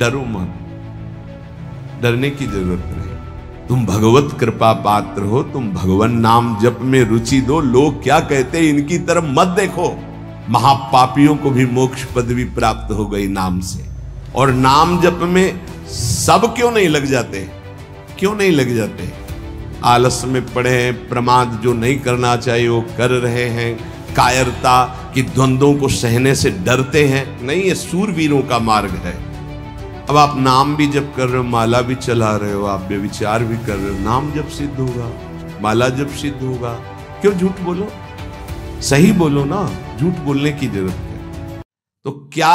डरो मत डरने की जरूरत नहीं तुम भगवत कृपा पात्र हो तुम भगवान नाम जप में रुचि दो लोग क्या कहते हैं इनकी तरफ मत देखो महापापियों को भी मोक्ष पदवी प्राप्त हो गई नाम से और नाम जप में सब क्यों नहीं लग जाते क्यों नहीं लग जाते आलस में पड़े हैं प्रमाद जो नहीं करना चाहिए वो कर रहे हैं कायरता कि द्वंद्वों को सहने से डरते हैं नहीं ये सूरवीरों का मार्ग है अब आप नाम भी जब कर रहे हो माला भी चला रहे हो आप विचार भी कर रहे हो नाम जब सिद्ध होगा माला जब सिद्ध होगा क्यों झूठ बोलो सही बोलो ना झूठ बोलने की जरूरत है तो क्या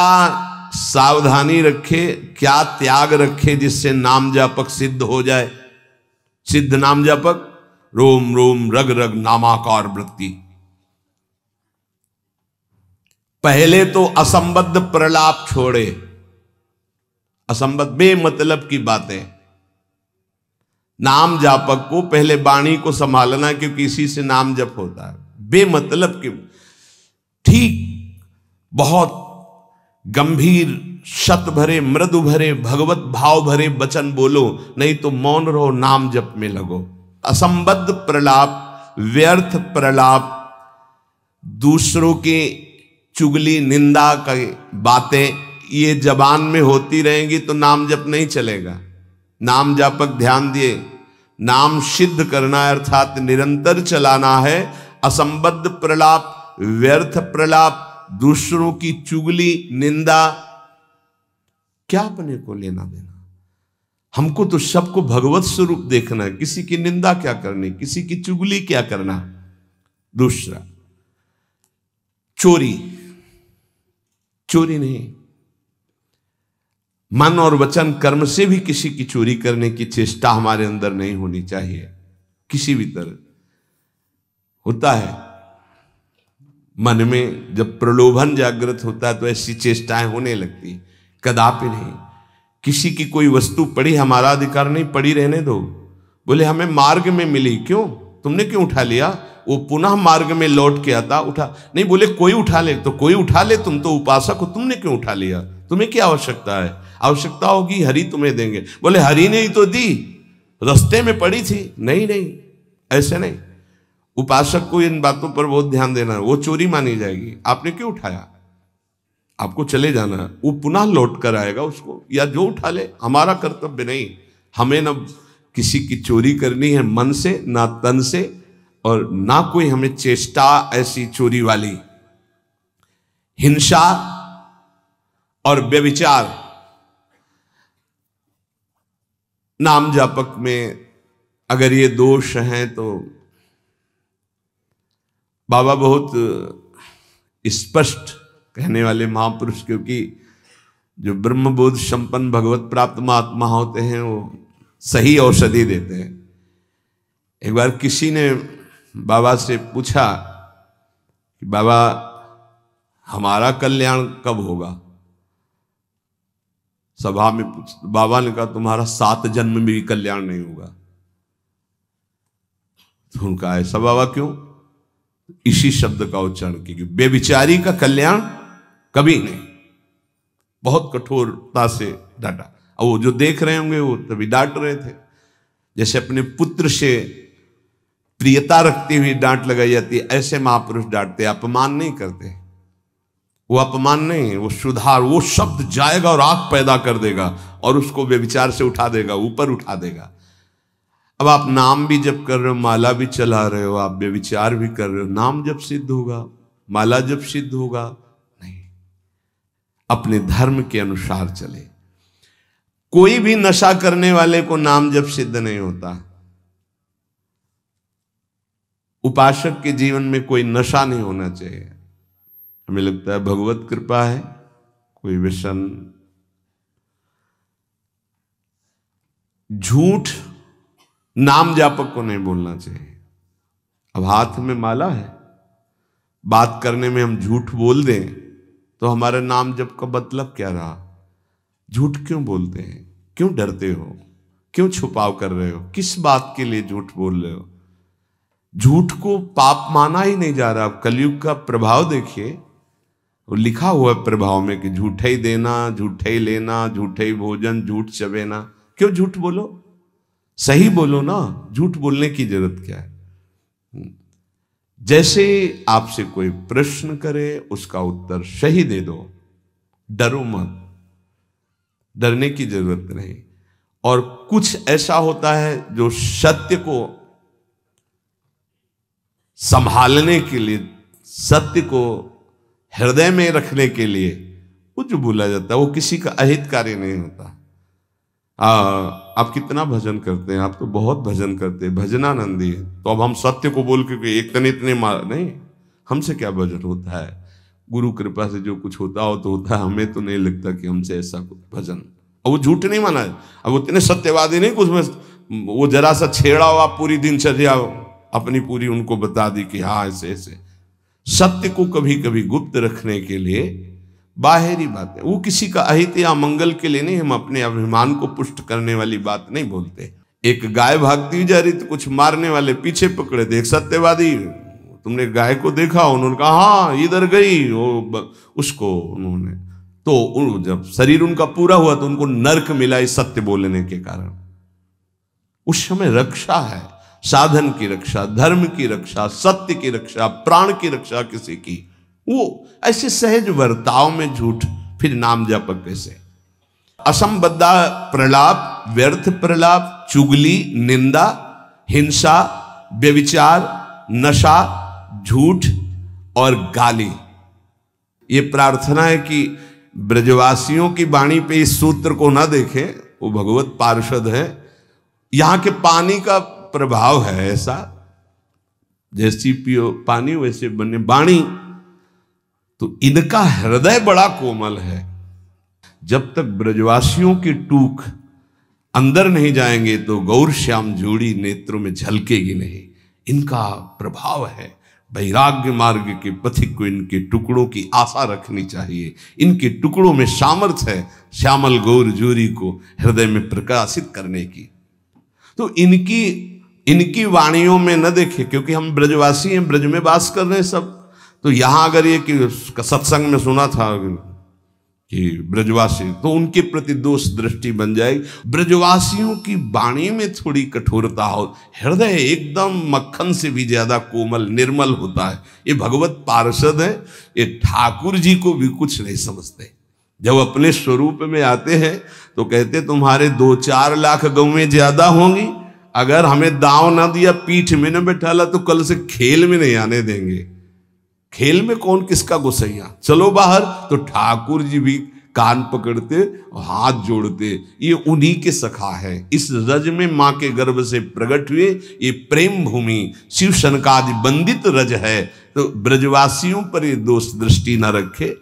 सावधानी रखे क्या त्याग रखे जिससे नाम जापक सिद्ध हो जाए सिद्ध नाम जापक रोम रोम रग रग नामाकार वृत्ति पहले तो असंबद्ध प्रलाप छोड़े असंबद्ध बेमतलब की बातें नाम जापक को पहले वाणी को संभालना क्योंकि इसी से नाम जप होता है बेमतलब की ठीक बहुत गंभीर शत भरे मृदु भरे भगवत भाव भरे वचन बोलो नहीं तो मौन रहो नाम जप में लगो असंबद्ध प्रलाप व्यर्थ प्रलाप दूसरों के चुगली निंदा के बातें ये जबान में होती रहेंगी तो नाम जप नहीं चलेगा नाम जापक ध्यान दिए नाम सिद्ध करना अर्थात निरंतर चलाना है असंबद्ध प्रलाप व्यर्थ प्रलाप दूसरों की चुगली निंदा क्या अपने को लेना देना हमको तो सबको भगवत स्वरूप देखना है किसी की निंदा क्या करनी किसी की चुगली क्या करना दूसरा चोरी चोरी नहीं मन और वचन कर्म से भी किसी की चोरी करने की चेष्टा हमारे अंदर नहीं होनी चाहिए किसी भी तरह होता है मन में जब प्रलोभन जागृत होता है तो ऐसी चेष्टाएं होने लगती कदापि नहीं किसी की कोई वस्तु पड़ी हमारा अधिकार नहीं पड़ी रहने दो बोले हमें मार्ग में मिली क्यों तुमने क्यों उठा लिया वो पुनः मार्ग में लौट के आता उठा नहीं बोले कोई उठा ले तो कोई उठा ले तुम तो उपासक हो तुमने क्यों उठा लिया तुम्हें क्या आवश्यकता है आवश्यकता होगी हरि तुम्हें देंगे बोले हरि ने ही तो दी रस्ते में पड़ी थी नहीं नहीं ऐसे नहीं उपासक को इन बातों पर बहुत ध्यान देना है वो चोरी मानी जाएगी आपने क्यों उठाया आपको चले जाना है वो पुनः लौट कर आएगा उसको या जो उठा ले हमारा कर्तव्य नहीं हमें ना किसी की चोरी करनी है मन से ना तन से और ना कोई हमें चेष्टा ऐसी चोरी वाली हिंसा और व्यविचार नाम जापक में अगर ये दोष हैं तो बाबा बहुत स्पष्ट कहने वाले महापुरुष क्योंकि जो ब्रह्मबोध संपन्न भगवत प्राप्त महात्मा होते हैं वो सही औषधि देते हैं एक बार किसी ने बाबा से पूछा कि बाबा हमारा कल्याण कब होगा सभा में बाबा ने कहा तुम्हारा सात जन्म में भी कल्याण नहीं होगा तो उनका ऐसा बाबा क्यों इसी शब्द का उच्चारण क्योंकि बेविचारी का कल्याण कभी नहीं बहुत कठोरता से डांटा और वो जो देख रहे होंगे वो तभी डांट रहे थे जैसे अपने पुत्र से प्रियता रखती हुई डांट लगाई जाती है ऐसे महापुरुष डांटते अपमान नहीं करते वो अपमान नहीं वो सुधार वो शब्द जाएगा और आग पैदा कर देगा और उसको व्यविचार से उठा देगा ऊपर उठा देगा अब आप नाम भी जब कर रहे हो माला भी चला रहे हो आप व्यविचार भी कर रहे हो नाम जब सिद्ध होगा माला जब सिद्ध होगा नहीं अपने धर्म के अनुसार चले कोई भी नशा करने वाले को नाम जब सिद्ध नहीं होता उपासक के जीवन में कोई नशा नहीं होना चाहिए हमें लगता है भगवत कृपा है कोई व्यसन झूठ नाम जापक को नहीं बोलना चाहिए अब हाथ में माला है बात करने में हम झूठ बोल दें तो हमारे नाम जप का मतलब क्या रहा झूठ क्यों बोलते हैं क्यों डरते हो क्यों छुपाव कर रहे हो किस बात के लिए झूठ बोल रहे हो झूठ को पाप माना ही नहीं जा रहा अब कलयुग का प्रभाव देखिए लिखा हुआ प्रभाव में कि झूठे ही देना झूठे ही लेना झूठे ही भोजन झूठ चबेना क्यों झूठ बोलो सही बोलो ना झूठ बोलने की जरूरत क्या है हम्म। जैसे आपसे कोई प्रश्न करे उसका उत्तर सही दे दो डरो मत डरने की जरूरत नहीं और कुछ ऐसा होता है जो सत्य को संभालने के लिए सत्य को हृदय में रखने के लिए वो जो बोला जाता है वो किसी का अहित कार्य नहीं होता आ, आप कितना भजन करते हैं आप तो बहुत भजन करते हैं भजनानंदी है तो अब हम सत्य को बोल के तन इतने मार नहीं हमसे क्या भजन होता है गुरु कृपा से जो कुछ होता हो तो होता है हमें तो नहीं लगता कि हमसे ऐसा भजन अब वो झूठ नहीं माना है अब इतने सत्यवादी नहीं कुछ में वो जरा सा छेड़ा हो आप पूरी दिनचर्या अपनी पूरी उनको बता दी कि हाँ ऐसे ऐसे सत्य को कभी कभी गुप्त रखने के लिए बाहरी बातें वो किसी का अहित या मंगल के लिए नहीं हम अपने अभिमान को पुष्ट करने वाली बात नहीं बोलते एक गाय भागती जा रही तो कुछ मारने वाले पीछे पकड़े थे एक सत्यवादी तुमने गाय को देखा उन्होंने कहा हाँ इधर गई वो उसको उन्होंने तो जब शरीर उनका पूरा हुआ तो उनको नर्क मिला इस सत्य बोलने के कारण उस समय रक्षा है साधन की रक्षा धर्म की रक्षा सत्य की रक्षा प्राण की रक्षा किसी की वो ऐसे सहज वर्ताव में झूठ फिर नाम जाप कैसे असंबद्धा प्रलाप व्यर्थ प्रलाप चुगली निंदा हिंसा व्यविचार नशा झूठ और गाली ये प्रार्थना है कि ब्रजवासियों की वाणी पे इस सूत्र को ना देखें वो भगवत पार्षद है यहाँ के पानी का प्रभाव है ऐसा जैसी पियो पानी वैसे बने बाणी तो इनका हृदय बड़ा कोमल है जब तक ब्रजवासियों की टूक अंदर नहीं जाएंगे तो गौर श्याम जोड़ी नेत्रों में झलकेगी नहीं इनका प्रभाव है वैराग्य मार्ग के पथिक को इनके टुकड़ों की आशा रखनी चाहिए इनके टुकड़ों में सामर्थ्य है श्यामल गौर जोरी को हृदय में प्रकाशित करने की तो इनकी इनकी वाणियों में न देखे क्योंकि हम ब्रजवासी हैं ब्रज में वास कर रहे हैं सब तो यहां अगर ये कि सत्संग में सुना था कि ब्रजवासी तो उनके प्रति दोष दृष्टि बन जाएगी ब्रजवासियों की वाणी में थोड़ी कठोरता हो हृदय एकदम मक्खन से भी ज्यादा कोमल निर्मल होता है ये भगवत पार्षद है ये ठाकुर जी को भी कुछ नहीं समझते जब अपने स्वरूप में आते हैं तो कहते तुम्हारे दो चार लाख गौवें ज्यादा होंगी अगर हमें दाव ना दिया पीठ में ना बैठाला तो कल से खेल में नहीं आने देंगे खेल में कौन किसका गुस्सैया चलो बाहर तो ठाकुर जी भी कान पकड़ते और हाथ जोड़ते ये उन्हीं के सखा है इस रज में माँ के गर्भ से प्रकट हुए ये प्रेम भूमि शिव शनकादि बंदित रज है तो ब्रजवासियों पर ये दोष दृष्टि न रखे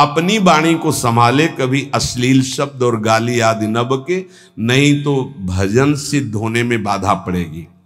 अपनी वाणी को संभाले कभी अश्लील शब्द और गाली आदि न बके नहीं तो भजन सिद्ध होने में बाधा पड़ेगी